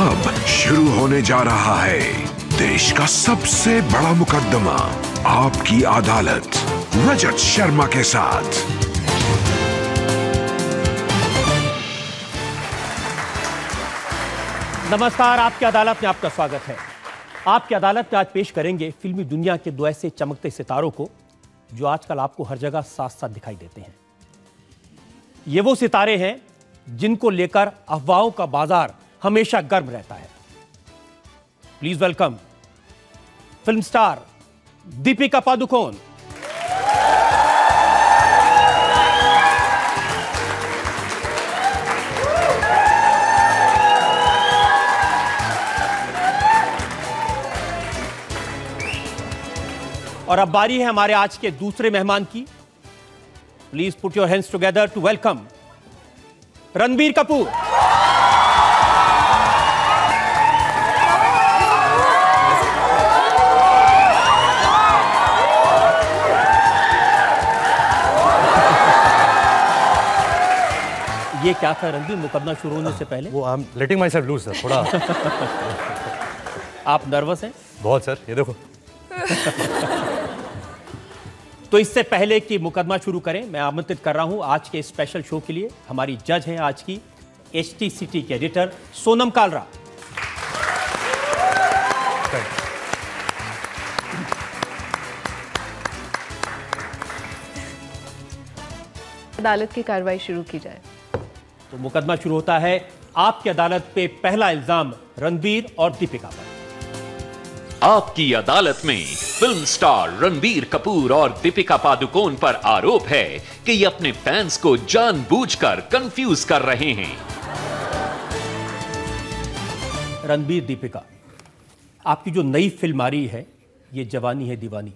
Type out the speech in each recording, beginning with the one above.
अब शुरू होने जा रहा है देश का सबसे बड़ा मुकदमा आपकी अदालत रजत शर्मा के साथ नमस्कार आपकी अदालत में आपका स्वागत है आपकी अदालत में आज पेश करेंगे फिल्मी दुनिया के दो ऐसे चमकते सितारों को जो आजकल आपको हर जगह साथ साथ दिखाई देते हैं ये वो सितारे हैं जिनको लेकर अफवाहों का बाजार हमेशा गर्व रहता है please welcome film star Deepika Padukone और अब बारी है हमारे आज के दूसरे मेहमान की please put your hands together to welcome Ranbir Kapoor क्या था रणबीर मुकदमा शुरू होने से पहले वो I am letting myself loose sir थोड़ा आप नर्वस हैं बहुत सर ये देखो तो इससे पहले कि मुकदमा शुरू करें मैं आमंत्रित कर रहा हूं आज के स्पेशल शो के लिए हमारी जज हैं आज की एच टी टी सी के एडिटर सोनम कालरा अदालत की कार्रवाई शुरू की जाए तो मुकदमा शुरू होता है आपकी अदालत पे पहला इल्जाम रणबीर और दीपिका पर आपकी अदालत में फिल्म स्टार रणबीर कपूर और दीपिका पादुकोण पर आरोप है कि ये अपने फैंस को जानबूझकर कंफ्यूज कर रहे हैं रणबीर दीपिका आपकी जो नई फिल्म आ रही है ये जवानी है दीवानी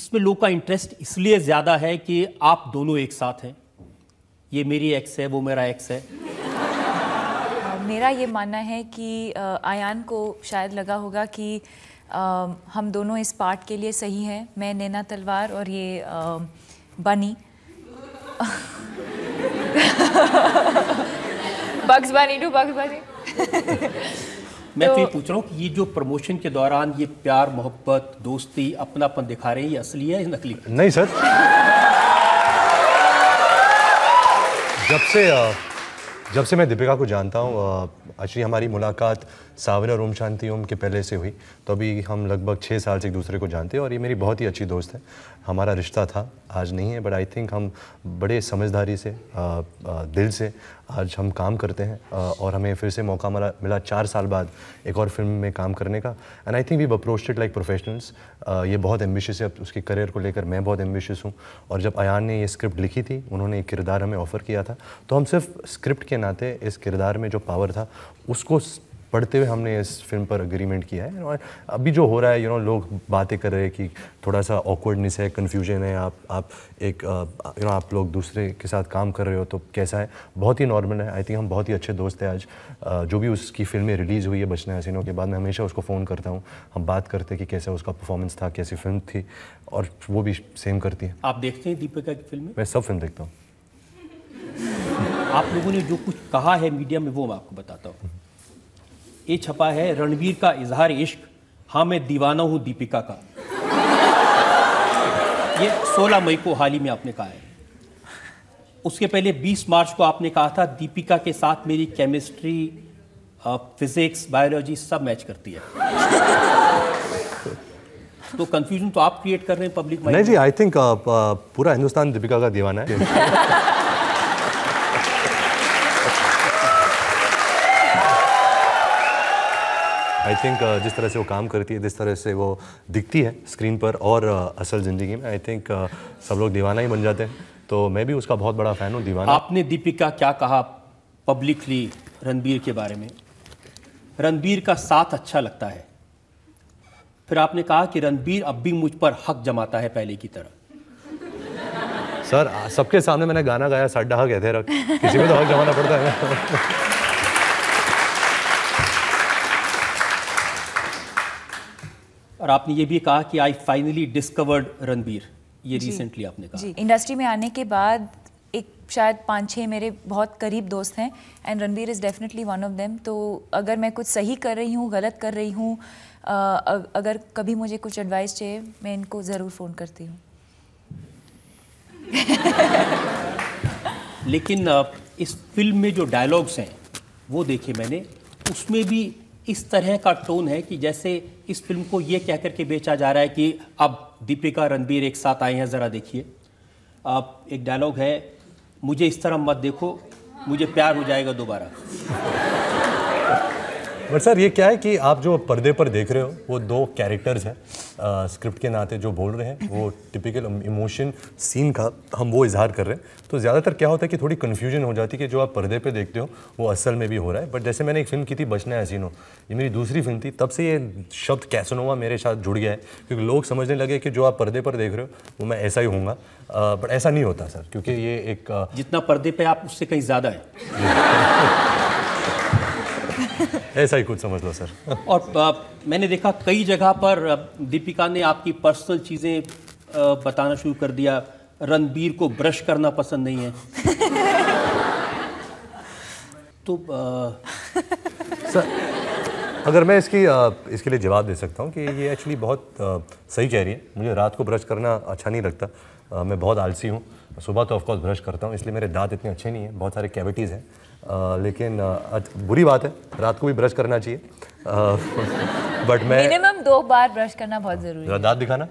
इसमें लोग का इंटरेस्ट इसलिए ज़्यादा है कि आप दोनों एक साथ हैं ये मेरी एक्स है वो मेरा एक्स है हाँ, मेरा ये मानना है कि आयान को शायद लगा होगा कि आ, हम दोनों इस पार्ट के लिए सही हैं मैं नैना तलवार और ये आ, बनी बग्स बनी टू बग्स बनी मैं तो, तो ये पूछ रहा हूँ कि ये जो प्रमोशन के दौरान ये प्यार मोहब्बत दोस्ती अपनापन दिखा रहे हैं ये असली है या नकली नहीं सर जब से जब से मैं दीपिका को जानता हूँ एक्चुअली हमारी मुलाकात सावन और ओम शांति ओम के पहले से हुई तो अभी हम लगभग छः साल से एक दूसरे को जानते हैं और ये मेरी बहुत ही अच्छी दोस्त है हमारा रिश्ता था आज नहीं है बट आई थिंक हम बड़े समझदारी से आ, आ, दिल से आज हम काम करते हैं आ, और हमें फिर से मौका मिला मिला चार साल बाद एक और फिल्म में काम करने का and I think we approach it like professionals ये बहुत एम्बिशियस है उसके करियर को लेकर मैं बहुत एम्बिशियस हूँ और जब अयान ने ये स्क्रिप्ट लिखी थी उन्होंने एक किरदार हमें ऑफ़र किया था तो हम सिर्फ स्क्रिप्ट के नाते इस किरदार में जो पावर था उसको पढ़ते हुए हमने इस फिल्म पर अग्रीमेंट किया है और अभी जो हो रहा है यू you नो know, लोग बातें कर रहे हैं कि थोड़ा सा ऑकवर्डनेस है कन्फ्यूजन है आप आप एक यू uh, नो know, आप लोग दूसरे के साथ काम कर रहे हो तो कैसा है बहुत ही नॉर्मल है आई थिंक हम बहुत ही अच्छे दोस्त हैं आज uh, जो भी उसकी फिल्में रिलीज़ हुई है बचना हसीनों के बाद मैं हमेशा उसको फ़ोन करता हूँ हम बात करते हैं कि कैसा उसका परफॉर्मेंस था कैसी फिल्म थी और वो भी सेम करती है आप देखते हैं दीपिका की फिल्म मैं सब फिल्म देखता हूँ आप लोगों ने जो कुछ कहा है मीडिया में वो मैं आपको बताता हूँ ये छपा है रणवीर का इजहार इश्क हाँ मैं दीवाना हूँ दीपिका का ये 16 मई को हाल ही में आपने कहा है उसके पहले 20 मार्च को आपने कहा था दीपिका के साथ मेरी केमिस्ट्री फिजिक्स बायोलॉजी सब मैच करती है तो कंफ्यूजन तो आप क्रिएट कर रहे हैं पब्लिक नहीं जी आई थिंक पूरा हिंदुस्तान दीपिका का दीवाना है आई थिंक uh, जिस तरह से वो काम करती है जिस तरह से वो दिखती है स्क्रीन पर और uh, असल ज़िंदगी में आई थिंक uh, सब लोग दीवाना ही बन जाते हैं तो मैं भी उसका बहुत बड़ा फ़ैन हूँ दीवाना आपने दीपिका क्या कहा पब्लिकली रणबीर के बारे में रणबीर का साथ अच्छा लगता है फिर आपने कहा कि रणबीर अब भी मुझ पर हक जमाता है पहले की तरह सर सबके सामने मैंने गाना गाया सड्डा हक कहते रख किसी में तो हक जमाना पड़ता है और आपने ये भी कहा कि आई फाइनली डिस्कवर्ड रणबीर ये रिसेंटली आपने कहा जी इंडस्ट्री में आने के बाद एक शायद पाँच छः मेरे बहुत करीब दोस्त हैं and Ranbir is definitely one of them तो अगर मैं कुछ सही कर रही हूँ गलत कर रही हूँ अगर कभी मुझे कुछ एडवाइस चाहिए मैं इनको ज़रूर फ़ोन करती हूँ लेकिन इस फिल्म में जो डायलॉग्स हैं वो देखे मैंने उसमें भी इस तरह का टोन है कि जैसे इस फिल्म को ये कह करके बेचा जा रहा है कि अब दीपिका रणबीर एक साथ आए हैं ज़रा देखिए आप एक डायलॉग है मुझे इस तरह मत देखो मुझे प्यार हो जाएगा दोबारा बट सर ये क्या है कि आप जो पर्दे पर देख रहे हो वो दो कैरेक्टर्स हैं स्क्रिप्ट के नाते जो बोल रहे हैं वो टिपिकल इमोशन सीन का हम वो इजहार कर रहे हैं तो ज़्यादातर क्या होता है कि थोड़ी कन्फ्यूजन हो जाती है कि जो आप पर्दे पर देखते हो वो असल में भी हो रहा है बट जैसे मैंने एक फिल्म की थी बचना सीनों ये मेरी दूसरी फिल्म थी तब से ये शब्द कैसनोवा मेरे साथ जुड़ गया है क्योंकि लोग समझने लगे कि जो आप पर्दे पर देख रहे हो वो मैं ऐसा ही हूँ बट ऐसा नहीं होता सर क्योंकि ये एक जितना पर्दे पर आप उससे कहीं ज़्यादा है ऐसा ही कुछ समझ लो सर और मैंने देखा कई जगह पर दीपिका ने आपकी पर्सनल चीज़ें बताना शुरू कर दिया रणबीर को ब्रश करना पसंद नहीं है तो आ... सर अगर मैं इसकी आ, इसके लिए जवाब दे सकता हूँ कि ये एक्चुअली बहुत आ, सही कह रही है मुझे रात को ब्रश करना अच्छा नहीं लगता आ, मैं बहुत आलसी हूँ सुबह तो ऑफकोर्स ब्रश करता हूँ इसलिए मेरे दांत इतने अच्छे नहीं हैं बहुत सारे कैविटीज़ हैं लेकिन बुरी बात है रात को भी ब्रश करना चाहिए बट मैं मिनिमम दो बार ब्रश करना बहुत ज़रूरी है दांत दिखाना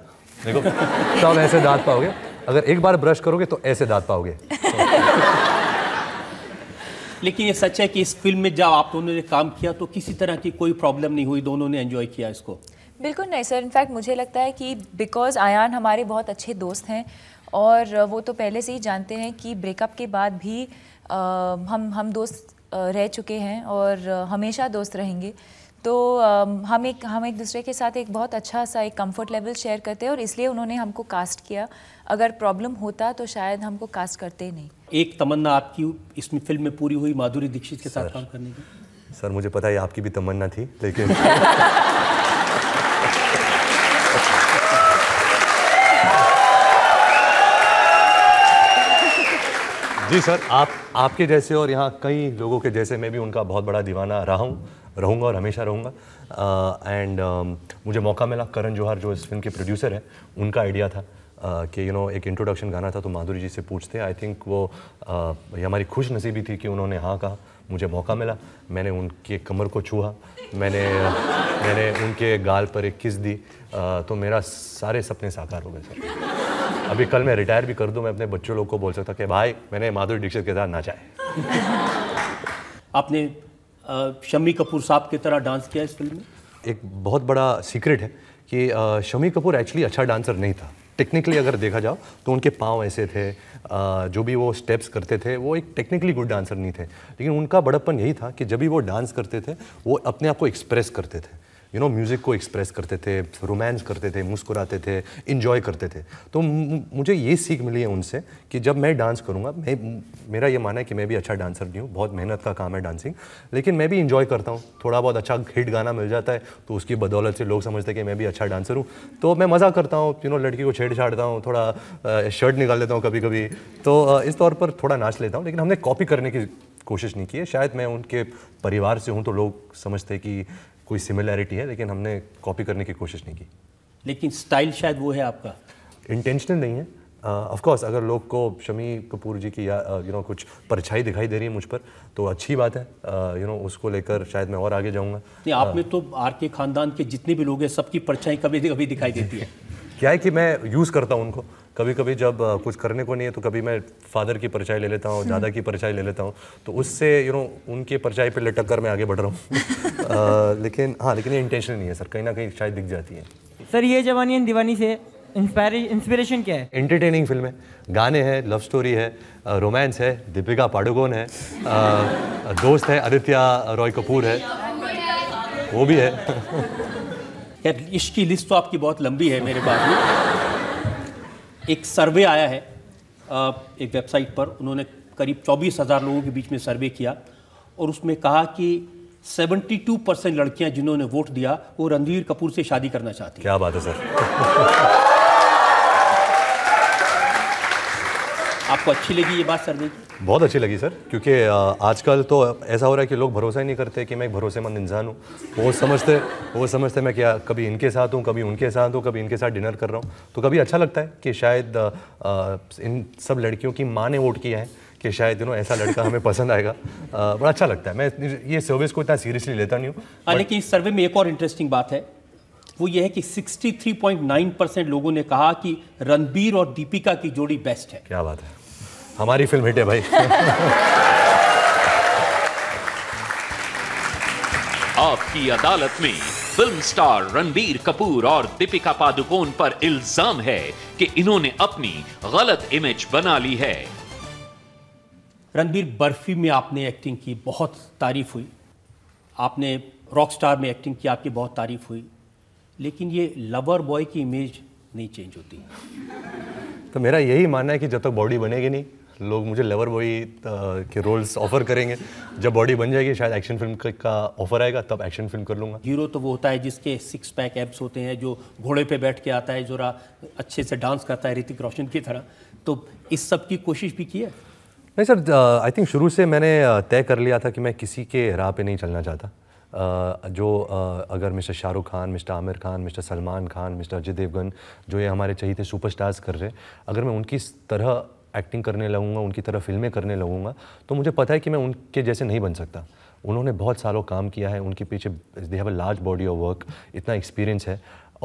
देखो आप तो ऐसे दांत पाओगे अगर एक बार ब्रश करोगे तो ऐसे दांत पाओगे लेकिन ये सच है कि इस फिल्म में जब आप दोनों ने काम किया तो किसी तरह की कोई प्रॉब्लम नहीं हुई दोनों ने एंजॉय किया इसको बिल्कुल नहीं सर इनफैक्ट मुझे लगता है कि बिकॉज आयान हमारे बहुत अच्छे दोस्त हैं और वो तो पहले से ही जानते हैं कि ब्रेकअप के बाद भी हम हम दोस्त रह चुके हैं और हमेशा दोस्त रहेंगे तो हम एक हम एक दूसरे के साथ एक बहुत अच्छा सा एक कंफर्ट लेवल शेयर करते हैं और इसलिए उन्होंने हमको कास्ट किया अगर प्रॉब्लम होता तो शायद हमको कास्ट करते नहीं एक तमन्ना आपकी इसमें फिल्म में पूरी हुई माधुरी दीक्षित के साथ काम करने की सर मुझे पता है आपकी भी तमन्ना थी लेकिन जी सर आप आपके जैसे और यहाँ कई लोगों के जैसे मैं भी उनका बहुत बड़ा दीवाना रहा हूँ रहूँगा और हमेशा रहूँगा एंड uh, uh, मुझे मौका मिला करण जोहर जो इस फिल्म के प्रोड्यूसर हैं उनका आइडिया था Uh, कि यू you नो know, एक इंट्रोडक्शन गाना था तो माधुरी जी से पूछते आई थिंक वो uh, ये हमारी खुश नसीबी थी कि उन्होंने हाँ कहा मुझे मौका मिला मैंने उनके कमर को छूहा मैंने मैंने उनके गाल पर एक किस दी uh, तो मेरा सारे सपने साकार हो गए सर अभी कल मैं रिटायर भी कर दूँ मैं अपने बच्चों लोग को बोल सकता कि भाई मैंने माधुरी दीक्षित के साथ नाचा है आपने शम्मी कपूर साहब की तरह डांस किया इस फिल्म में एक बहुत बड़ा सीक्रेट है कि शमी कपूर एक्चुअली अच्छा डांसर नहीं था टेक्निकली अगर देखा जाओ तो उनके पाँव ऐसे थे जो भी वो स्टेप्स करते थे वो एक टेक्निकली गुड डांसर नहीं थे लेकिन उनका बड़प्पन यही था कि जब भी वो डांस करते थे वो अपने आप को एक्सप्रेस करते थे यू नो म्यूज़िक को एक्सप्रेस करते थे रोमांस करते थे मुस्कुराते थे इन्जॉय करते थे तो मुझे ये सीख मिली है उनसे कि जब मैं डांस करूँगा मैं मेरा ये मानना है कि मैं भी अच्छा डांसर नहीं हूँ बहुत मेहनत का काम है डांसिंग लेकिन मैं भी इन्जॉय करता हूँ थोड़ा बहुत अच्छा हिट गाना मिल जाता है तो उसकी बदौलत से लोग समझते हैं कि मैं भी अच्छा डांसर हूँ तो मैं मज़ा करता हूँ यू नो लड़की को छेड़छाड़ता हूँ थोड़ा शर्ट निकाल लेता हूँ कभी कभी तो इस तौर पर थोड़ा नाच लेता हूँ लेकिन हमने कॉपी करने की कोशिश नहीं की है शायद मैं उनके परिवार से हूँ तो लोग समझते कि कोई सिमिलैरिटी है लेकिन हमने कॉपी करने की कोशिश नहीं की लेकिन स्टाइल शायद वो है आपका इंटेंशनल नहीं है ऑफकोर्स uh, अगर लोग को शमी कपूर जी की या you uh, know you know, कुछ परछाई दिखाई दे रही है मुझ पर तो अच्छी बात है you uh, know you know, उसको लेकर शायद मैं और आगे जाऊंगा नहीं आप में तो आर के खानदान के जितने भी लोग हैं सबकी परछाई कभी कभी दिखाई देती है क्या है कि मैं यूज़ करता हूँ उनको कभी कभी जब कुछ करने को नहीं है तो कभी मैं फादर की परचाई ले लेता हूँ हम्म। दादा की परछाई ले लेता हूँ तो उससे यू नो उनके परचाई पे लटक कर मैं आगे बढ़ रहा हूँ लेकिन हाँ लेकिन ये इंटेंशन नहीं है सर कहीं ना कहीं शायद दिख जाती है सर ये जवानी दीवानी से इंस्पिरेशन क्या है एंटरटेनिंग फिल्म है गाने हैं लव स्टोरी है रोमांस है दीपिका पाडुकोन है दोस्त है आदित्य रॉय कपूर है वो भी है यार इश्क की लिस्ट तो आपकी बहुत लंबी है मेरे पास में एक सर्वे आया है एक वेबसाइट पर उन्होंने करीब चौबीस हज़ार लोगों के बीच में सर्वे किया और उसमें कहा कि 72 परसेंट लड़कियाँ जिन्होंने वोट दिया वो रणवीर कपूर से शादी करना चाहती क्या बात है सर आपको अच्छी लगी ये बात सर देखिए बहुत अच्छी लगी सर क्योंकि आजकल तो ऐसा हो रहा है कि लोग भरोसा ही नहीं करते कि मैं एक भरोसेमंद इंसान हूँ वो समझते वो समझते मैं क्या कभी इनके साथ हूँ कभी उनके साथ हूँ कभी इनके साथ डिनर कर रहा हूँ तो कभी अच्छा लगता है कि शायद इन सब लड़कियों की माँ ने वोट किया है कि शायद यू नो ऐसा लड़का हमें पसंद आएगा बड़ा अच्छा लगता है मैं ये सर्विस को इतना सीरियसली लेता नहीं हूँ हाँ, लेकिन इस सर्वे में एक और इंटरेस्टिंग बात है वो ये है कि 63.9 परसेंट लोगों ने कहा कि रणबीर और दीपिका की जोड़ी बेस्ट है क्या बात है हमारी फिल्म हिट है भाई आपकी अदालत में फिल्म स्टार रणबीर कपूर और दीपिका पादुकोण पर इल्जाम है कि इन्होंने अपनी गलत इमेज बना ली है रणबीर बर्फी में आपने एक्टिंग की बहुत तारीफ हुई आपने रॉकस्टार में एक्टिंग की आपकी बहुत तारीफ हुई लेकिन ये लवर बॉय की इमेज नहीं चेंज होती तो मेरा यही मानना है कि जब तक बॉडी बनेगी नहीं लोग मुझे लेवर बॉय के रोल्स ऑफर करेंगे जब बॉडी बन जाएगी शायद एक्शन फिल्म का ऑफर आएगा तब एक्शन फिल्म कर लूँगा हीरो तो वो होता है जिसके सिक्स पैक एब्स होते हैं जो घोड़े पे बैठ के आता है जरा अच्छे से डांस करता है ऋतिक रोशन की तरह तो इस सब की कोशिश भी की है नहीं सर आई थिंक शुरू से मैंने तय कर लिया था कि मैं किसी के राह पे नहीं चलना चाहता Uh, जो uh, अगर mister Shahrukh Khan mister Aamir Khan mister Salman Khan mister Ajay Devgn जो ये हमारे चाहिए थे सुपरस्टार्स कर रहे अगर मैं उनकी तरह एक्टिंग करने लगूँगा उनकी तरह फिल्में करने लगूँगा तो मुझे पता है कि मैं उनके जैसे नहीं बन सकता उन्होंने बहुत सालों काम किया है उनके पीछे they have a large body of work इतना एक्सपीरियंस है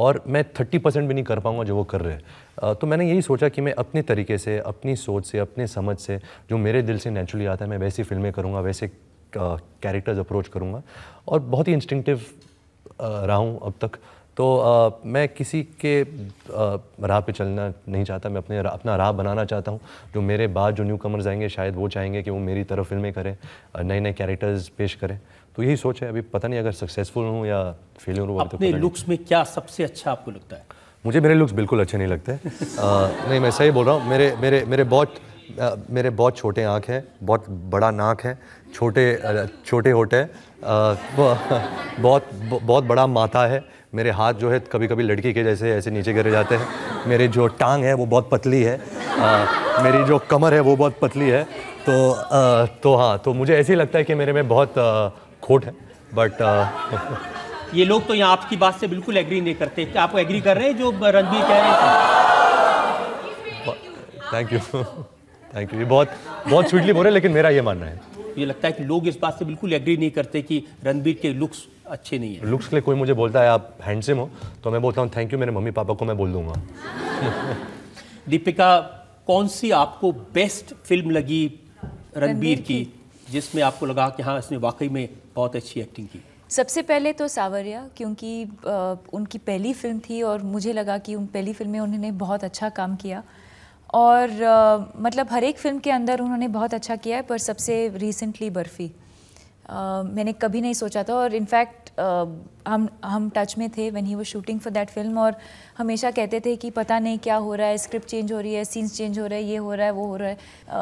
और मैं थर्टी परसेंट भी नहीं कर पाऊँगा जो वो कर रहे हैं तो मैंने यही सोचा कि मैं अपने तरीके से अपनी सोच से अपने समझ से जो मेरे दिल से नेचुरली आता है मैं वैसी फिल्में करूँगा वैसे कैरेक्टर्स अप्रोच करूँगा और बहुत ही इंस्टिंगटिव रहा हूँ अब तक तो आ, मैं किसी के राह पे चलना नहीं चाहता मैं अपने रा, अपना राह बनाना चाहता हूँ जो मेरे बाद जो न्यू कमर्स आएंगे शायद वो चाहेंगे कि वो मेरी तरफ फिल्में करें नए नए कैरेक्टर्स पेश करें तो यही सोच है अभी पता नहीं अगर सक्सेसफुल हूँ या फेलियर हूँ अपने तो लुक्स में क्या सबसे अच्छा आपको लगता है मुझे मेरे लुक्स बिल्कुल अच्छे नहीं लगते नहीं मैं सही बोल रहा हूँ मेरे मेरे मेरे बहुत मेरे बहुत छोटे आँख हैं बहुत बड़ा नाक है छोटे छोटे होट है बहुत बहुत बड़ा माथा है मेरे हाथ जो है कभी कभी लड़की के जैसे ऐसे नीचे गिर जाते हैं मेरे जो टांग है वो बहुत पतली है आ, मेरी जो कमर है वो बहुत पतली है तो आ, तो हाँ तो मुझे ऐसे ही लगता है कि मेरे में बहुत आ, खोट है बट आ, ये लोग तो यहाँ आपकी बात से बिल्कुल एग्री नहीं करते आप एग्री कर रहे हैं जो रणबीर कह रहे हैं थैंक यू थैंक यू ये बहुत बहुत स्वीटली बोल रहे हैं लेकिन मेरा ये मानना है मुझे लगता है कि लोग इस बात से बिल्कुल एग्री नहीं करते कि रणबीर के लुक्स अच्छी नहीं है लुक्स के लिए कोई मुझे बोलता है आप हैंडसम हो तो मैं बोलता हूँ थैंक यू मेरे मम्मी पापा को मैं बोल दूंगा दीपिका कौन सी आपको बेस्ट फिल्म लगी रणबीर की जिसमें आपको लगा कि हाँ इसने वाकई में बहुत अच्छी एक्टिंग की सबसे पहले तो सावरिया क्योंकि उनकी पहली फिल्म थी और मुझे लगा कि उन पहली फिल्म में उन्होंने बहुत अच्छा काम किया और मतलब हर एक फिल्म के अंदर उन्होंने बहुत अच्छा किया है पर सबसे रिसेंटली बर्फ़ी मैंने कभी नहीं सोचा था और इनफैक्ट हम हम टच में थे व्हेन ही वो शूटिंग फॉर दैट फिल्म और हमेशा कहते थे कि पता नहीं क्या हो रहा है स्क्रिप्ट चेंज हो रही है सीन्स चेंज हो रहा है ये हो रहा है वो हो रहा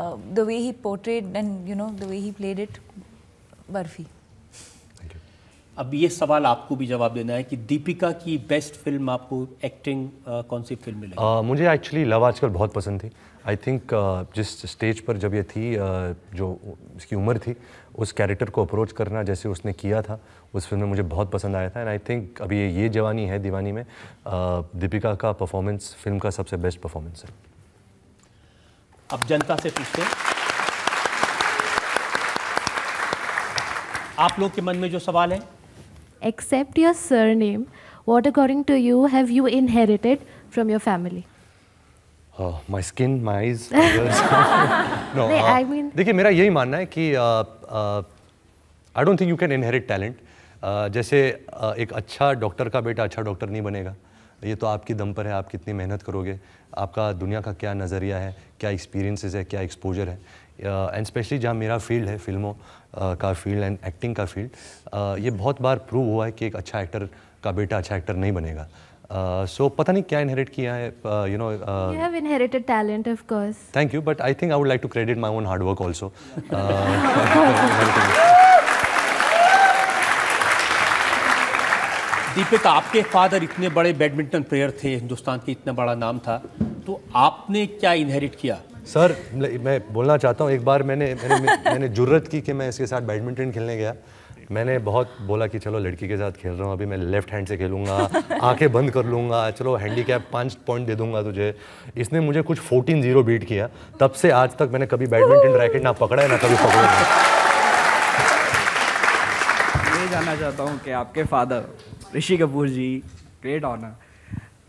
है the way he portrait and you know the way he played it Barfi अब ये सवाल आपको भी जवाब देना है कि दीपिका की बेस्ट फिल्म आपको एक्टिंग uh, कौन सी फिल्म मिली uh, मुझे एक्चुअली लव आजकल बहुत पसंद थी आई थिंक uh, जिस स्टेज पर जब ये थी uh, जो उसकी उम्र थी उस कैरेक्टर को अप्रोच करना जैसे उसने किया था उस फिल्म में मुझे बहुत पसंद आया था एंड आई थिंक अभी ये जवानी है दीवानी में uh, दीपिका का परफॉर्मेंस फिल्म का सबसे बेस्ट परफॉर्मेंस है अब जनता से पूछते हैं आप लोग के मन में जो सवाल है except your surname what according to you have you inherited from your family my skin my eyes no देखिए मेरा यही मानना है कि I don't think you can inherit talent जैसे uh, एक अच्छा डॉक्टर का बेटा अच्छा डॉक्टर नहीं बनेगा ये तो आपकी दम पर है आप कितनी मेहनत करोगे आपका दुनिया का क्या नज़रिया है क्या एक्सपीरियंसेस है क्या एक्सपोजर है एंड uh, स्पेशली जहाँ मेरा फील्ड है फिल्मों uh, का फील्ड एंड एक्टिंग का फील्ड uh, ये बहुत बार प्रूव हुआ है कि एक अच्छा एक्टर का बेटा अच्छा एक्टर नहीं बनेगा सो uh, पता नहीं क्या इनहेरिट किया है you know you have inherited talent of course thank you but I think I would like to credit my own hard work also Deepika आपके फादर इतने बड़े बैडमिंटन प्लेयर थे हिंदुस्तान के इतना बड़ा नाम था तो आपने क्या इनहेरिट किया सर मैं बोलना चाहता हूँ एक बार मैंने मैंने, मैंने जरूरत की कि मैं इसके साथ बैडमिंटन खेलने गया मैंने बहुत बोला कि चलो लड़की के साथ खेल रहा हूँ अभी मैं लेफ्ट हैंड से खेलूंगा आंखें बंद कर लूँगा चलो हैंडी कैप पाँच पॉइंट दे दूंगा तुझे इसने मुझे कुछ फोर्टीन जीरो बीट किया तब से आज तक मैंने कभी बैडमिंटन रैकेट ना पकड़ा है ना कभी पकड़ा है ये जानना चाहता हूँ कि आपके father Rishi Kapoor ji great honour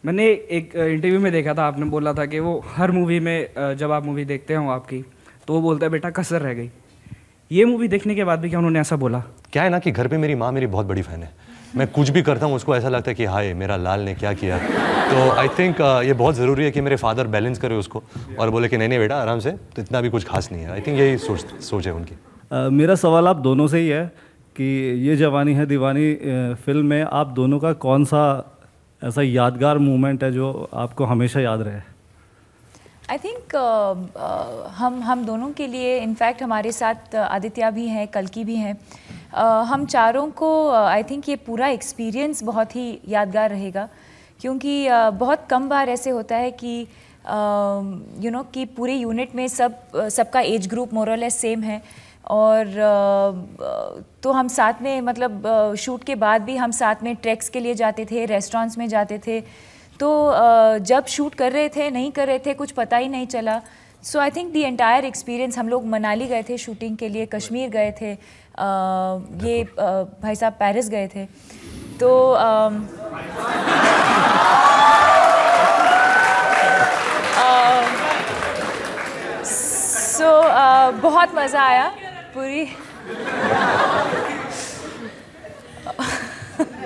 मैंने एक इंटरव्यू में देखा था आपने बोला था कि वो हर मूवी में जब आप मूवी देखते हो आपकी तो वो बोलता है बेटा कसर रह गई ये मूवी देखने के बाद भी क्या उन्होंने ऐसा बोला क्या है ना कि घर पे मेरी माँ मेरी बहुत बड़ी फैन है मैं कुछ भी करता हूँ उसको ऐसा लगता है कि हाय मेरा लाल ने क्या किया तो आई थिंक uh, ये बहुत ज़रूरी है कि मेरे फादर बैलेंस करें उसको और बोले कि नहीं नहीं बेटा आराम से तो इतना भी कुछ खास नहीं है आई थिंक यही सोच सोच है उनकी uh, मेरा सवाल आप दोनों से ही है कि ये जवानी है दीवानी फिल्म में आप दोनों का कौन सा ऐसा यादगार मोमेंट है जो आपको हमेशा याद रहे आई थिंक uh, uh, हम हम दोनों के लिए इनफैक्ट हमारे साथ uh, आदित्य भी हैं कलकी भी हैं uh, हम चारों को आई uh, थिंक ये पूरा एक्सपीरियंस बहुत ही यादगार रहेगा क्योंकि uh, बहुत कम बार ऐसे होता है कि यू um, नो कि पूरे यूनिट में सब uh, सबका एज ग्रुप मोरल सेम है और uh, तो हम साथ में मतलब शूट के बाद भी हम साथ में ट्रैक्स के लिए जाते थे रेस्टोरेंट्स में जाते थे तो जब शूट कर रहे थे नहीं कर रहे थे कुछ पता ही नहीं चला so I think the entire experience हम लोग मनाली गए थे शूटिंग के लिए कश्मीर गए थे ये भाई साहब पेरिस गए थे तो सो uh, so, बहुत मज़ा आया पूरी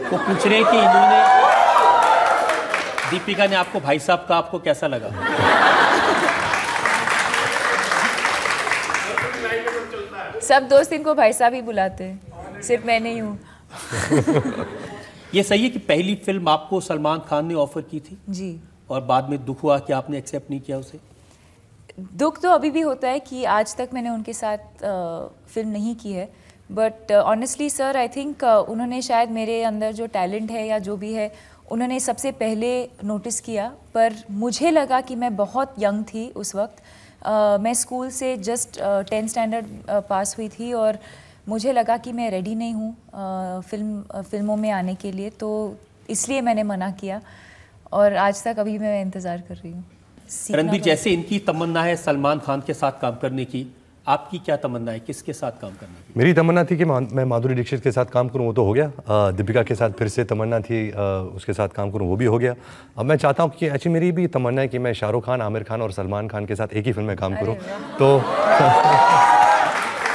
को पूछ इन्होंने दीपिका ने आपको भाई साहब का आपको कैसा लगा सब दोस्त इनको भाई साहब ही बुलाते हैं सिर्फ मैं नहीं हूँ ये सही है कि पहली फिल्म आपको सलमान खान ने ऑफर की थी जी और बाद में दुख हुआ कि आपने एक्सेप्ट नहीं किया उसे दुख तो अभी भी होता है कि आज तक मैंने उनके साथ आ, फिल्म नहीं की है but honestly sir I think उन्होंने शायद मेरे अंदर जो टैलेंट है या जो भी है उन्होंने सबसे पहले नोटिस किया पर मुझे लगा कि मैं बहुत यंग थी उस वक्त मैं स्कूल से जस्ट टेंथ स्टैंडर्ड पास हुई थी और मुझे लगा कि मैं रेडी नहीं हूँ फिल्म फिल्मों में आने के लिए तो इसलिए मैंने मना किया और आज तक अभी मैं इंतज़ार कर रही हूँ रणबीर जैसे इनकी तमन्ना है सलमान खान के साथ काम करने की आपकी क्या तमन्ना है किसके साथ काम करने की मेरी तमन्ना थी कि मैं माधुरी दीक्षित के साथ काम करूं वो तो हो गया दीपिका के साथ फिर से तमन्ना थी उसके साथ काम करूं वो भी हो गया अब मैं चाहता हूं कि एक्चुअली मेरी भी तमन्ना है कि मैं शाहरुख खान आमिर खान और सलमान खान के साथ एक ही फिल्म में काम करूँ तो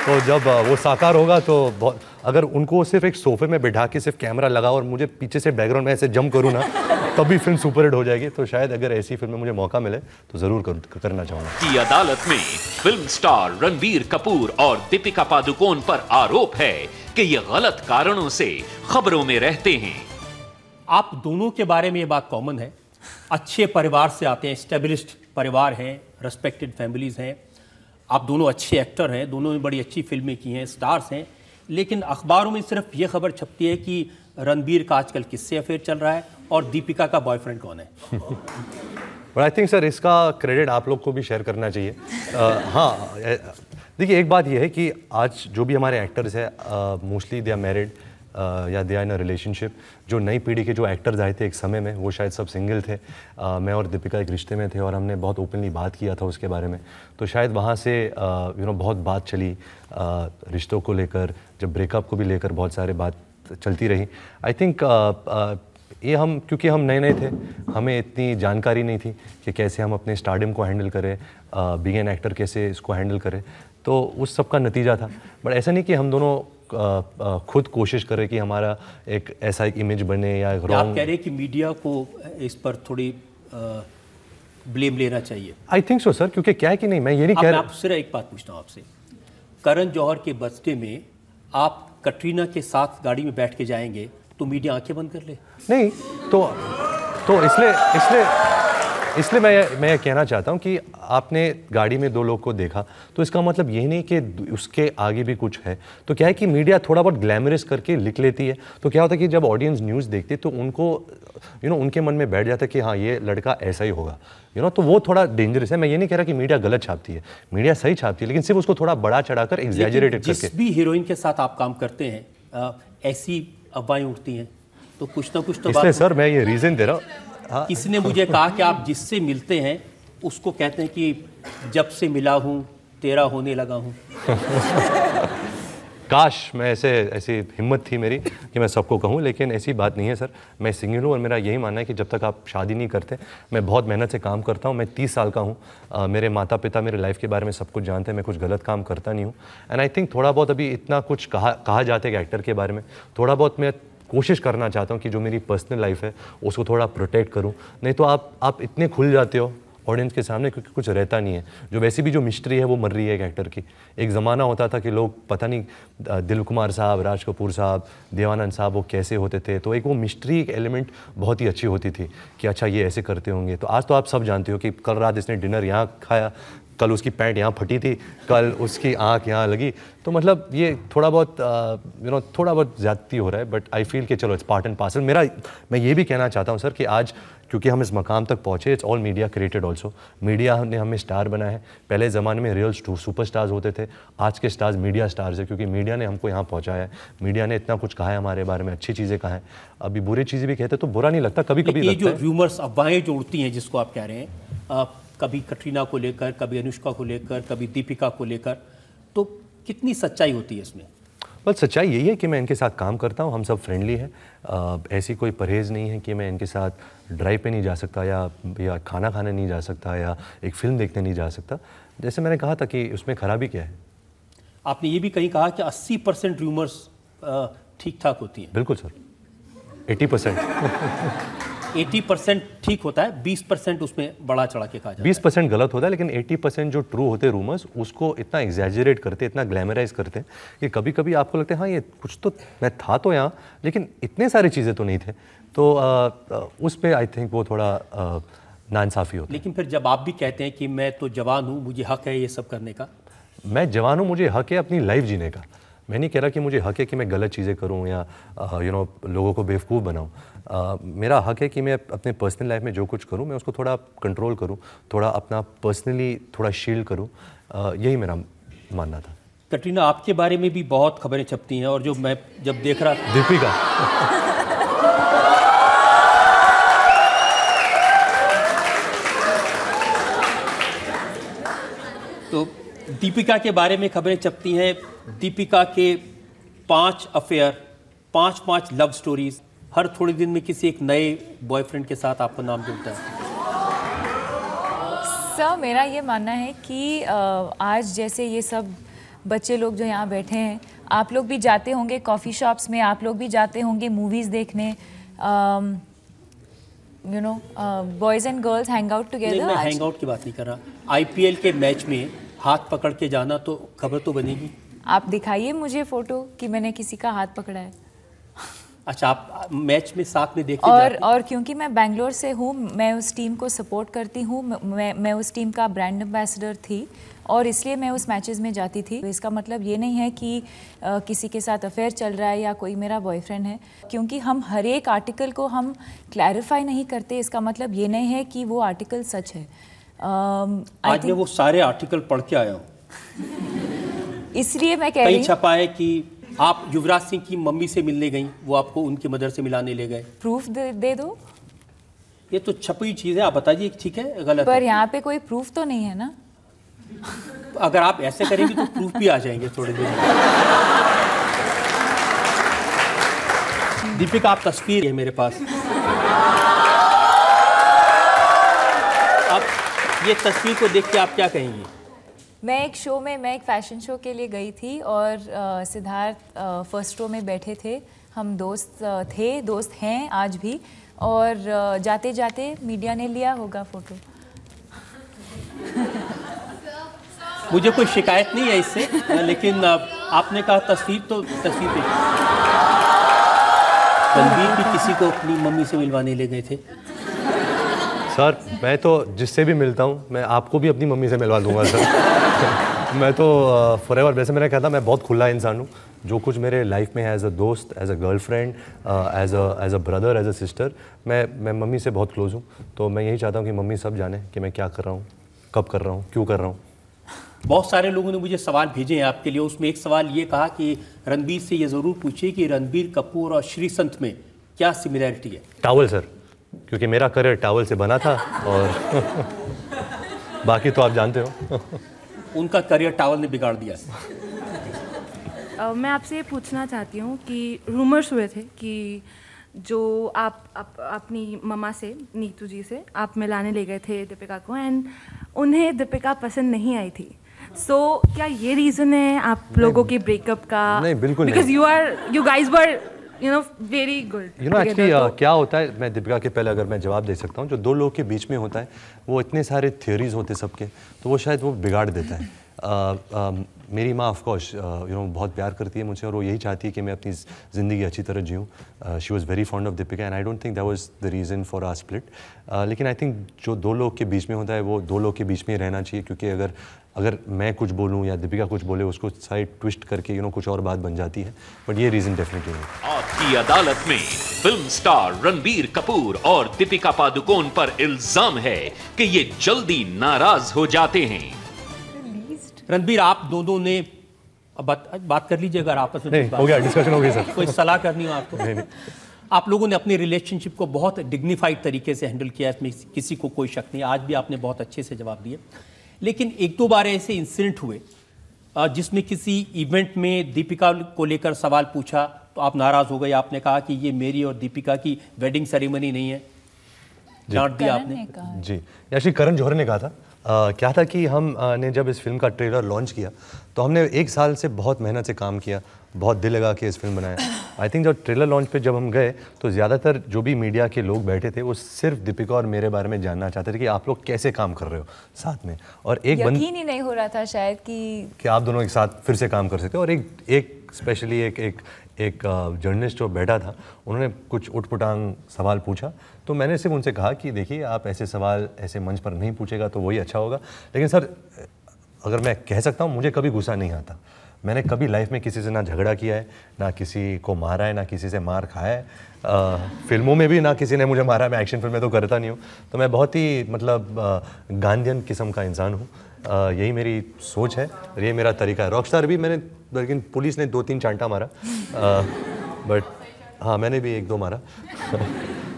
तो जब वो साकार होगा तो बहुत अगर उनको सिर्फ एक सोफे में बैठा के सिर्फ कैमरा लगा और मुझे पीछे से बैकग्राउंड में ऐसे जम करूँ ना तभी फिल्म सुपरहिट हो जाएगी तो शायद अगर ऐसी फिल्म में मुझे मौका मिले तो जरूर कर, करना चाहूंगा की अदालत में फिल्म स्टार रणबीर कपूर और दीपिका पादुकोण पर आरोप है कि ये गलत कारणों से खबरों में रहते हैं आप दोनों के बारे में ये बात कॉमन है अच्छे परिवार से आते हैं स्टेबलिस्ट परिवार हैं रेस्पेक्टेड फैमिलीज़ हैं आप दोनों अच्छे एक्टर हैं दोनों ने बड़ी अच्छी फिल्में की हैं स्टार्स हैं लेकिन अखबारों में सिर्फ ये खबर छपती है कि रणबीर का आजकल किससे अफेयर चल रहा है और दीपिका का बॉयफ्रेंड कौन है बट आई थिंक सर इसका क्रेडिट आप लोग को भी शेयर करना चाहिए uh, हाँ देखिए एक बात यह है कि आज जो भी हमारे एक्टर्स हैं मोस्टली दे आर मैरिड या दे आर इन रिलेशनशिप जो नई पीढ़ी के जो एक्टर्स आए थे एक समय में वो शायद सब सिंगल थे uh, मैं और दीपिका एक रिश्ते में थे और हमने बहुत ओपनली बात किया था उसके बारे में तो शायद वहाँ से you uh, know you know, बहुत बात चली रिश्तों को लेकर जब ब्रेकअप को भी लेकर बहुत सारे बात चलती रही आई थिंक ये हम क्योंकि हम नए नए थे हमें इतनी जानकारी नहीं थी कि कैसे हम अपने स्टार्डियम को हैंडल करें बिग एन एक्टर कैसे इसको हैंडल करें तो उस सब का नतीजा था बट ऐसा नहीं कि हम दोनों आ, आ, खुद कोशिश करें कि हमारा एक ऐसा एक इमेज बने या एक आप कह रहे हैं कि मीडिया को इस पर थोड़ी आ, ब्लेम लेना चाहिए आई थिंक सो सर क्योंकि क्या है कि नहीं मैं ये नहीं कह रहा आप सिर्फ एक बात पूछता हूँ आपसे करण जौहर के बर्थडे में आप कटरीना के साथ गाड़ी में बैठ के जाएंगे तो मीडिया आंखें बंद कर ले नहीं तो तो इसलिए इसलिए इसलिए मैं मैं कहना चाहता हूँ कि आपने गाड़ी में दो लोग को देखा तो इसका मतलब ये नहीं कि उसके आगे भी कुछ है तो क्या है कि मीडिया थोड़ा बहुत ग्लैमरस करके लिख लेती है तो क्या होता है कि जब ऑडियंस न्यूज़ देखती है तो उनको यू you नो know, उनके मन में बैठ जाता है कि हाँ ये लड़का ऐसा ही होगा यू you नो know, तो वो थोड़ा डेंजरस है मैं ये नहीं कह रहा कि मीडिया गलत छापती है मीडिया सही छापती है लेकिन सिर्फ उसको थोड़ा बड़ा चढ़ाकर एग्जैजरेटेड करके भी हीरोइन के साथ आप काम करते हैं ऐसी अफवाहें उठती हैं तो कुछ ना कुछ तो बात सर मैं ये रीज़न दे रहा हूँ हाँ। किसी ने मुझे कहा कि आप जिससे मिलते हैं उसको कहते हैं कि जब से मिला हूँ तेरा होने लगा हूँ काश मैं ऐसे ऐसी हिम्मत थी मेरी कि मैं सबको कहूँ लेकिन ऐसी बात नहीं है सर मैं सिंगल हूँ और मेरा यही मानना है कि जब तक आप शादी नहीं करते मैं बहुत मेहनत से काम करता हूँ मैं तीस साल का हूँ मेरे माता पिता मेरे लाइफ के बारे में सब कुछ जानते हैं मैं कुछ गलत काम करता नहीं हूँ एंड आई थिंक थोड़ा बहुत अभी इतना कुछ कहा कहा जाता है एक्टर के बारे में थोड़ा बहुत मैं कोशिश करना चाहता हूँ कि जो मेरी पर्सनल लाइफ है उसको थोड़ा प्रोटेक्ट करूँ नहीं तो आप आप इतने खुल जाते हो ऑडियंस के सामने क्योंकि कुछ रहता नहीं है जो वैसे भी जो मिस्ट्री है वो मर रही है एक एक्टर की एक ज़माना होता था कि लोग पता नहीं दिल कुमार साहब राज कपूर साहब देवानंद साहब वो कैसे होते थे तो एक वो मिस्ट्री एक एलिमेंट बहुत ही अच्छी होती थी कि अच्छा ये ऐसे करते होंगे तो आज तो आप सब जानते हो कि कल रात इसने डिनर यहाँ खाया कल उसकी पैंट यहाँ फटी थी कल उसकी आँख यहाँ लगी तो मतलब ये थोड़ा बहुत यू नो थोड़ा बहुत ज़्यादती हो रहा है बट आई फील कि चलो इट्स पार्ट एंड पार्सल मेरा मैं ये भी कहना चाहता हूँ सर कि आज क्योंकि हम इस मकाम तक पहुँचे it's all media created also media ने हमें स्टार बनाया है पहले ज़माने में रियल सुपर स्टार्स होते थे आज के स्टार्स मीडिया स्टार्स है क्योंकि मीडिया ने हमको यहाँ पहुँचाया है मीडिया ने इतना कुछ कहा है हमारे बारे में अच्छी चीज़ें कहा है अभी बुरी चीज़ें भी कहते तो बुरा नहीं लगता कभी कभी ये जो र्यूमर्स अफवाहें जो उड़ती हैं जिसको आप कह रहे हैं कभी कटरीना को लेकर कभी अनुष्का को लेकर कभी दीपिका को लेकर तो कितनी सच्चाई होती है इसमें बस सच्चाई यही है कि मैं इनके साथ काम करता हूँ हम सब फ्रेंडली हैं ऐसी कोई परहेज़ नहीं है कि मैं इनके साथ ड्राइव पे नहीं जा सकता या या खाना खाने नहीं जा सकता या एक फिल्म देखने नहीं जा सकता जैसे मैंने कहा था कि उसमें खराबी क्या है आपने ये भी कहीं कहा कि अस्सी परसेंट रूमर्स ठीक ठाक होती हैं बिल्कुल sir eighty percent eighty percent ठीक होता है बीस परसेंट उसमें बड़ा चढ़ा के कहा जाता बीस परसेंट गलत होता है लेकिन एटी परसेंट जो ट्रू होते हैं रूमर्स उसको इतना एग्जैजरेट करते इतना ग्लैमराइज करते हैं कि कभी कभी आपको लगता है हाँ ये कुछ तो मैं था तो यहाँ लेकिन इतने सारे चीज़ें तो नहीं थे तो उस पर आई थिंक वो थोड़ा नासाफी हो लेकिन फिर जब आप भी कहते हैं कि मैं तो जवान हूँ मुझे हक है ये सब करने का मैं जवान हूँ मुझे हक है अपनी लाइफ जीने का मैं नहीं कह रहा कि मुझे हक है कि मैं गलत चीज़ें करूँ या यू नो लोगों को बेवकूफ़ बनाऊँ मेरा हक है कि मैं अपने पर्सनल लाइफ में जो कुछ करूँ मैं उसको थोड़ा कंट्रोल करूँ थोड़ा अपना पर्सनली थोड़ा शील्ड करूँ यही मेरा मानना था कटरीना आपके बारे में भी बहुत खबरें छपती हैं और जो मैं जब देख रहा दीपिका तो दीपिका के बारे में खबरें छपती हैं दीपिका के पांच अफेयर पांच पांच लव स्टोरीज हर थोड़े दिन में किसी एक नए बॉयफ्रेंड के साथ आपका नाम जुड़ता है सर मेरा ये मानना है कि आज जैसे ये सब बच्चे लोग जो यहाँ बैठे हैं आप लोग भी जाते होंगे कॉफ़ी शॉप्स में आप लोग भी जाते होंगे मूवीज़ देखने you know boys and girls hang out together मैं हैंग आउट की बात नहीं कर रहा आईपीएल के मैच में हाथ पकड़ के जाना तो खबर तो बनेगी आप दिखाइए मुझे फ़ोटो कि मैंने किसी का हाथ पकड़ा है अच्छा आप मैच में साथ में देखते और और क्योंकि मैं बैंगलोर से हूँ मैं उस टीम को सपोर्ट करती हूँ मैं मैं उस टीम का ब्रांड एम्बेसडर थी और इसलिए मैं उस मैचेस में जाती थी तो इसका मतलब ये नहीं है कि आ, किसी के साथ अफेयर चल रहा है या कोई मेरा बॉयफ्रेंड है क्योंकि हम हर एक आर्टिकल को हम क्लैरिफाई नहीं करते इसका मतलब ये नहीं है कि वो आर्टिकल सच है आज think... मैं वो सारे आर्टिकल पढ़ के आया हूँ इसलिए मैं कह रही हूँ छपा है कि आप युवराज सिंह की मम्मी से मिलने गई वो आपको उनकी मदर से मिलाने ले गए प्रूफ दे, दे दो ये तो छपी चीज़ है आप बताइए ठीक है गलत पर यहाँ पे कोई प्रूफ तो नहीं है ना अगर आप ऐसे करेंगे तो प्रूफ भी आ जाएंगे थोड़ी देर दीपिका आप तस्वीर है मेरे पास अब ये तस्वीर को देख के आप क्या कहेंगे मैं एक शो में मैं एक फैशन शो के लिए गई थी और सिद्धार्थ फर्स्ट शो में बैठे थे हम दोस्त थे दोस्त हैं आज भी और जाते जाते मीडिया ने लिया होगा फोटो मुझे कोई शिकायत नहीं है इससे लेकिन आपने कहा तस्वीर तो तस्वीर तस्वीर तनवीर भी किसी को अपनी मम्मी से मिलवाने ले गए थे सर मैं तो जिससे भी मिलता हूँ मैं आपको भी अपनी मम्मी से मिलवा दूंगा सर मैं तो फॉर एवर वैसे मैंने कहा था मैं बहुत खुला इंसान हूँ जो कुछ मेरे लाइफ में है एज अ दोस्त as a girlfriend as as as a brother as a sister मैं मैं मम्मी से बहुत क्लोज हूँ तो मैं यही चाहता हूँ कि मम्मी सब जाने कि मैं क्या कर रहा हूँ कब कर रहा हूँ क्यों कर रहा हूँ बहुत सारे लोगों ने मुझे सवाल भेजे हैं आपके लिए उसमें एक सवाल ये कहा कि रणबीर से ये ज़रूर पूछिए कि रणबीर कपूर और श्रीसंत में क्या सिमिलैरिटी है टावल सर क्योंकि मेरा करियर टावल से बना था और बाकी तो आप जानते हो उनका करियर टावल ने बिगाड़ दिया uh, मैं आपसे ये पूछना चाहती हूँ कि रूमर्स हुए थे कि जो आप, आप अपनी ममा से नीतू जी से आप मिलाने ले गए थे दीपिका को एंड उन्हें दीपिका पसंद नहीं आई थी सो so, क्या ये रीज़न है आप लोगों के ब्रेकअप का नहीं बिल्कुल because you are you guys were you know very good you know actually क्या होता है मैं दीपिका के पहले अगर मैं जवाब दे सकता हूँ जो दो लोग के बीच में होता है वो इतने सारे थियोरीज होते सबके तो वो शायद वो बिगाड़ देता है uh, um, मेरी माँ ऑफकोर्स यू नो बहुत प्यार करती है मुझे और वो यही चाहती है कि मैं अपनी ज़िंदगी अच्छी तरह जीऊँ she was very fond of Deepika and I don't think that was the reason for our split लेकिन आई थिंक जो दो लोग के बीच में होता है वो दो लोग के बीच में ही रहना चाहिए क्योंकि अगर अगर मैं कुछ बोलूं या दीपिका कुछ बोले उसको साइड ट्विस्ट करके यू नो कुछ और बात बन जाती है बट ये रीज़न डेफिनेटली है आपकी अदालत में फिल्म स्टार रणबीर कपूर और दीपिका पादुकोण पर इल्जाम है कि ये जल्दी नाराज हो जाते हैं रणबीर आप दोनों ने अब बात बात कर लीजिए अगर आपस में हो गया डिस्कशन हो गई सर कोई सलाह करनी हो आपको नहीं, नहीं। आप लोगों ने अपने रिलेशनशिप को बहुत डिग्निफाइड तरीके से हैंडल किया इसमें किसी को कोई शक नहीं आज भी आपने बहुत अच्छे से जवाब दिए लेकिन एक दो बार ऐसे इंसिडेंट हुए जिसमें किसी इवेंट में दीपिका को लेकर सवाल पूछा तो आप नाराज़ हो गए आपने कहा कि ये मेरी और दीपिका की वेडिंग सेरेमनी नहीं है डांट दिया आपने जी या श्री करण जौहर ने कहा था आ, क्या था कि हम आ, ने जब इस फिल्म का ट्रेलर लॉन्च किया तो हमने एक साल से बहुत मेहनत से काम किया बहुत दिल लगा के इस फिल्म बनाया आई थिंक जब ट्रेलर लॉन्च पे जब हम गए तो ज़्यादातर जो भी मीडिया के लोग बैठे थे वो सिर्फ दीपिका और मेरे बारे में जानना चाहते थे कि आप लोग कैसे काम कर रहे हो साथ में और एक बंद ही नहीं हो रहा था शायद कि कि आप दोनों एक साथ फिर से काम कर सकते हो और एक एक स्पेशली एक एक एक जर्नलिस्ट जो बैठा था उन्होंने कुछ उटपुटांग सवाल पूछा तो मैंने सिर्फ उनसे कहा कि देखिए आप ऐसे सवाल ऐसे मंच पर नहीं पूछेगा तो वही अच्छा होगा लेकिन सर अगर मैं कह सकता हूँ मुझे कभी गुस्सा नहीं आता मैंने कभी लाइफ में किसी से ना झगड़ा किया है ना किसी को मारा है ना किसी से मार खाया है आ, फिल्मों में भी ना किसी ने मुझे मारा मैं एक्शन फिल्में तो करता नहीं हूँ तो मैं बहुत ही मतलब गांधीन किस्म का इंसान हूँ यही मेरी सोच है और ये मेरा तरीका है रॉकस्टार भी मैंने लेकिन पुलिस ने दो तीन चांटा मारा आ, बट हाँ मैंने भी एक दो मारा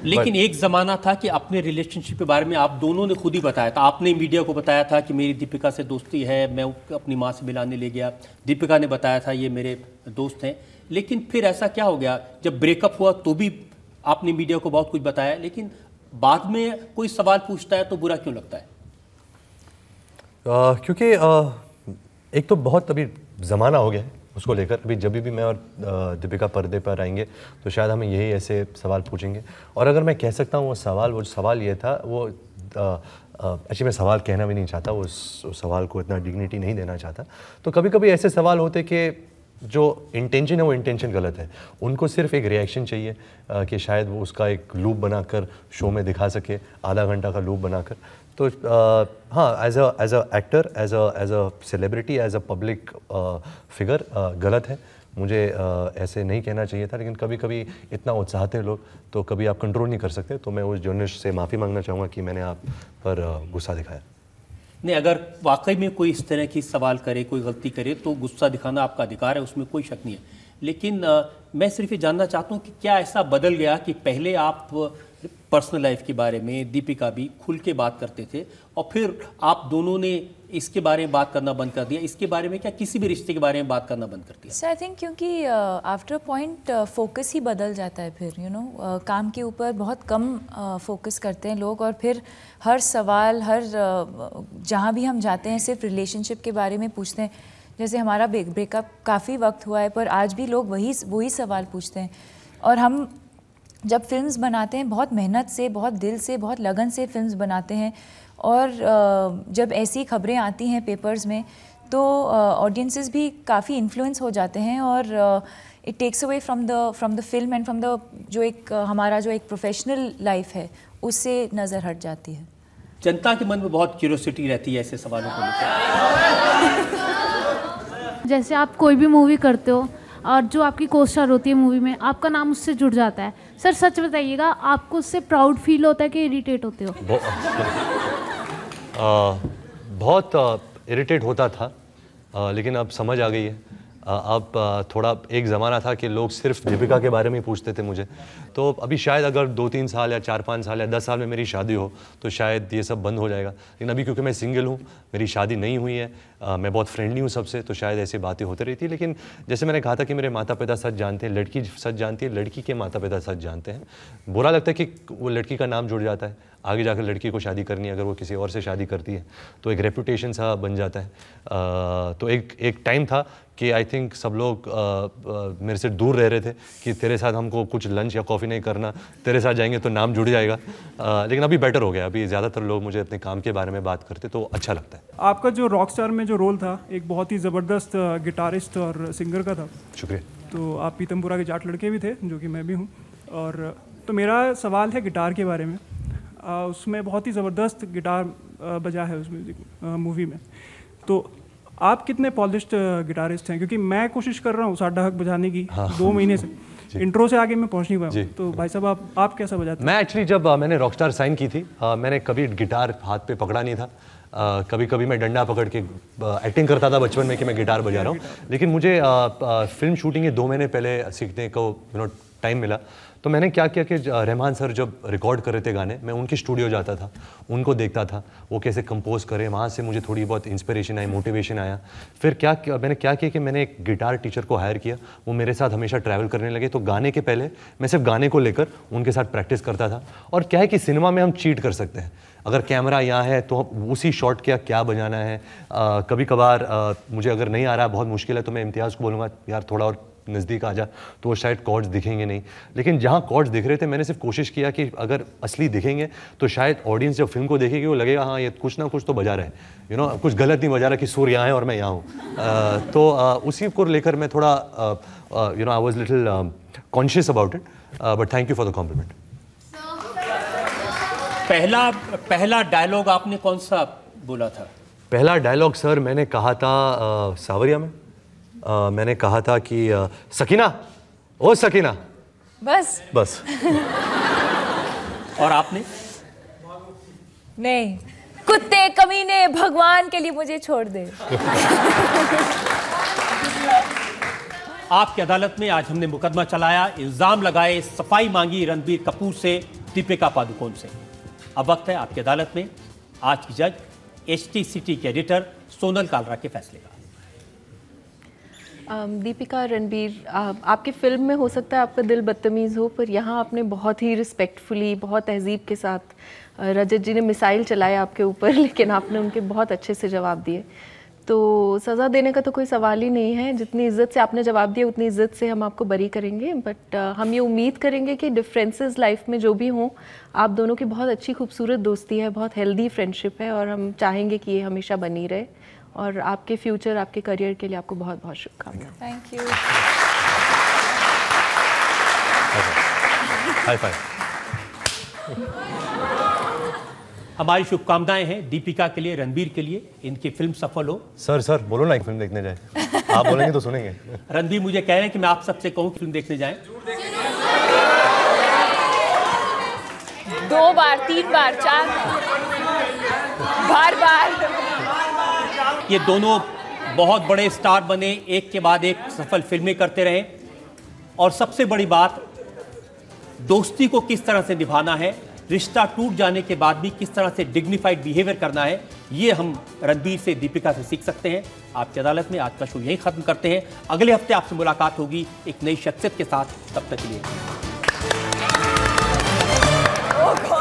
लेकिन एक जमाना था कि अपने रिलेशनशिप के बारे में आप दोनों ने खुद ही बताया था आपने मीडिया को बताया था कि मेरी दीपिका से दोस्ती है मैं अपनी माँ से मिलाने ले गया दीपिका ने बताया था ये मेरे दोस्त हैं लेकिन फिर ऐसा क्या हो गया जब ब्रेकअप हुआ तो भी आपने मीडिया को बहुत कुछ बताया लेकिन बाद में कोई सवाल पूछता है तो बुरा क्यों लगता है क्योंकि एक तो बहुत अभी ज़माना हो गया है उसको लेकर अभी जब भी मैं और दीपिका पर्दे पर आएंगे तो शायद हमें यही ऐसे सवाल पूछेंगे और अगर मैं कह सकता हूँ वो सवाल वो सवाल ये था वो एक्चुअली मैं सवाल कहना भी नहीं चाहता वो उस, सवाल को इतना डिग्निटी नहीं देना चाहता तो कभी कभी ऐसे सवाल होते कि जो इंटेंशन है वो इंटेंशन गलत है उनको सिर्फ एक रिएक्शन चाहिए कि शायद वो उसका एक लूप बनाकर शो में दिखा सके आधा घंटा का लूप बनाकर तो हाँ as a as a actor as a as a celebrity as a public figure गलत है मुझे आ, ऐसे नहीं कहना चाहिए था लेकिन कभी कभी इतना उत्साहते लोग तो कभी आप कंट्रोल नहीं कर सकते तो मैं उस जर्नलिस्ट से माफ़ी मांगना चाहूँगा कि मैंने आप पर गुस्सा दिखाया नहीं अगर वाकई में कोई इस तरह की सवाल करे कोई गलती करे तो गुस्सा दिखाना आपका अधिकार है उसमें कोई शक नहीं है लेकिन आ, मैं सिर्फ ये जानना चाहता हूँ कि क्या ऐसा बदल गया कि पहले आप पर्सनल लाइफ के बारे में दीपिका भी खुल के बात करते थे और फिर आप दोनों ने इसके बारे में बात करना बंद कर दिया इसके बारे में क्या किसी भी रिश्ते के बारे में बात करना बंद कर दिया सर आई थिंक क्योंकि आफ्टर पॉइंट फोकस ही बदल जाता है फिर you you know know, uh, काम के ऊपर बहुत कम फोकस uh, करते हैं लोग और फिर हर सवाल हर uh, जहाँ भी हम जाते हैं सिर्फ रिलेशनशिप के बारे में पूछते हैं जैसे हमारा ब्रेकअप काफ़ी वक्त हुआ है पर आज भी लोग वही वही सवाल पूछते हैं और हम जब फिल्म्स बनाते हैं बहुत मेहनत से बहुत दिल से बहुत लगन से फिल्म्स बनाते हैं और जब ऐसी खबरें आती हैं पेपर्स में तो ऑडियंसेस भी काफ़ी इन्फ्लुएंस हो जाते हैं और it takes away from the from the film and from the जो एक हमारा जो एक प्रोफेशनल लाइफ है उससे नज़र हट जाती है जनता के मन में बहुत क्यूरोसिटी रहती है ऐसे सवालों को जैसे आप कोई भी मूवी करते हो और जो आपकी को स्टार होती है मूवी में आपका नाम उससे जुड़ जाता है सर सच बताइएगा आपको उससे प्राउड फील होता है कि इरीटेट होते हो बहुत इरीटेट होता था आ, लेकिन अब समझ आ गई है अब थोड़ा एक ज़माना था कि लोग सिर्फ दीपिका के बारे में पूछते थे मुझे तो अभी शायद अगर दो तीन साल या चार पाँच साल या दस साल में मेरी शादी हो तो शायद ये सब बंद हो जाएगा लेकिन अभी क्योंकि मैं सिंगल हूँ मेरी शादी नहीं हुई है आ, मैं बहुत फ्रेंडली हूँ सबसे तो शायद ऐसी बातें होती रहती है लेकिन जैसे मैंने कहा था कि मेरे माता पिता सच जानते हैं लड़की सच जानती है लड़की के माता पिता सच जानते हैं बुरा लगता है कि वो लड़की का नाम जुड़ जाता है आगे जाकर लड़की को शादी करनी है अगर वो किसी और से शादी करती है तो एक रेपुटेशन सा बन जाता है आ, तो एक एक टाइम था कि आई थिंक सब लोग आ, आ, मेरे से दूर रह रहे थे कि तेरे साथ हमको कुछ लंच या कॉफ़ी नहीं करना तेरे साथ जाएंगे तो नाम जुड़ जाएगा आ, लेकिन अभी बेटर हो गया अभी ज़्यादातर लोग मुझे अपने काम के बारे में बात करते तो अच्छा लगता है आपका जो रॉक स्टार में जो रोल था एक बहुत ही ज़बरदस्त गिटारिस्ट और सिंगर का था शुक्रिया तो आप पीतमपुरा के जाट लड़के भी थे जो कि मैं भी हूँ और तो मेरा सवाल है गिटार के बारे में उसमें बहुत ही ज़बरदस्त गिटार बजा है उस म्यूज़िक मूवी में तो आप कितने पॉलिश्ड गिटारिस्ट uh, हैं क्योंकि मैं कोशिश कर रहा हूँ साढ़ा हक बजाने की हाँ। दो महीने से इंट्रो से आगे मैं पहुंच नहीं पाया तो भाई साहब आप आप कैसा बजाते मैं एक्चुअली जब आ, uh, मैंने रॉकस्टार साइन की थी आ, uh, मैंने कभी गिटार हाथ पे पकड़ा नहीं था आ, कभी कभी मैं डंडा पकड़ के एक्टिंग करता था बचपन में कि मैं गिटार बजा रहा हूँ लेकिन मुझे फिल्म शूटिंग के दो महीने पहले सीखने को यू नो टाइम मिला तो मैंने क्या किया कि रहमान सर जब रिकॉर्ड कर रहे थे गाने मैं उनके स्टूडियो जाता था उनको देखता था वो कैसे कंपोज करें वहाँ से मुझे थोड़ी बहुत इंस्पिरेशन आई मोटिवेशन आया फिर क्या मैंने क्या किया कि मैंने एक गिटार टीचर को हायर किया वो मेरे साथ हमेशा ट्रैवल करने लगे तो गाने के पहले मैं सिर्फ गाने को लेकर उनके साथ प्रैक्टिस करता था और क्या है कि सिनेमा में हम चीट कर सकते हैं अगर कैमरा यहाँ है तो उसी शॉट क्या क्या बजाना है आ, कभी कभार आ, मुझे अगर नहीं आ रहा बहुत मुश्किल है तो मैं इम्तियाज़ को बोलूँगा यार थोड़ा और नज़दीक आ जा तो वो शायद कॉर्ड्स दिखेंगे नहीं लेकिन जहाँ कॉर्ड्स दिख रहे थे मैंने सिर्फ कोशिश किया कि अगर असली दिखेंगे तो शायद ऑडियंस जब फिल्म को देखेगी वो लगेगा हाँ ये कुछ ना कुछ तो बजा रहा है यू नो कुछ गलत नहीं बजा रहा कि सुर यहाँ है और मैं यहाँ हूँ तो उसी को लेकर मैं थोड़ा you know I was little conscious about it but thank you for the compliment पहला पहला डायलॉग आपने कौन सा बोला था पहला डायलॉग सर मैंने कहा था आ, सावरिया में मैंने कहा था कि आ, सकीना ओ सकीना बस बस और आपने नहीं कुत्ते कमीने भगवान के लिए मुझे छोड़ दे आपकी अदालत में आज हमने मुकदमा चलाया इल्ज़ाम लगाए सफाई मांगी रणबीर कपूर से दीपिका पादुकोण से अब वक्त है आपकी अदालत में आज की जज एच टी सिटी के एडिटर सोनल कालरा के फैसले का Um, दीपिका रणबीर आपकी फिल्म में हो सकता है आपका दिल बदतमीज़ हो पर यहाँ आपने बहुत ही रिस्पेक्टफुली बहुत तहजीब के साथ uh, रजत जी ने मिसाइल चलाए आपके ऊपर लेकिन आपने उनके बहुत अच्छे से जवाब दिए तो सज़ा देने का तो कोई सवाल ही नहीं है जितनी इज्जत से आपने जवाब दिया उतनी इज्जत से हम आपको बरी करेंगे बट uh, हम ये उम्मीद करेंगे कि डिफरेंसेस लाइफ में जो भी हों आप दोनों की बहुत अच्छी खूबसूरत दोस्ती है बहुत हेल्दी फ्रेंडशिप है और हम चाहेंगे कि ये हमेशा बनी रहे और आपके फ्यूचर आपके करियर के लिए आपको बहुत बहुत शुभकामनाएं थैंक यू हमारी शुभकामनाएं हैं दीपिका के लिए रणबीर के लिए इनकी फिल्म सफल हो सर सर बोलो ना एक फिल्म देखने जाए आप बोलेंगे तो सुनेंगे रणबीर मुझे कह रहे हैं कि मैं आप सबसे कहूँ फिल्म देखने जाए दो बार तीन बार चार बार बार बार ये दोनों बहुत बड़े स्टार बने एक के बाद एक सफल फिल्में करते रहे और सबसे बड़ी बात दोस्ती को किस तरह से निभाना है रिश्ता टूट जाने के बाद भी किस तरह से डिग्निफाइड बिहेवियर करना है ये हम रणबीर से दीपिका से सीख सकते हैं आपकी अदालत में आज का शो यहीं ख़त्म करते हैं अगले हफ्ते आपसे मुलाकात होगी एक नई शख्सियत के साथ तब तक के लिए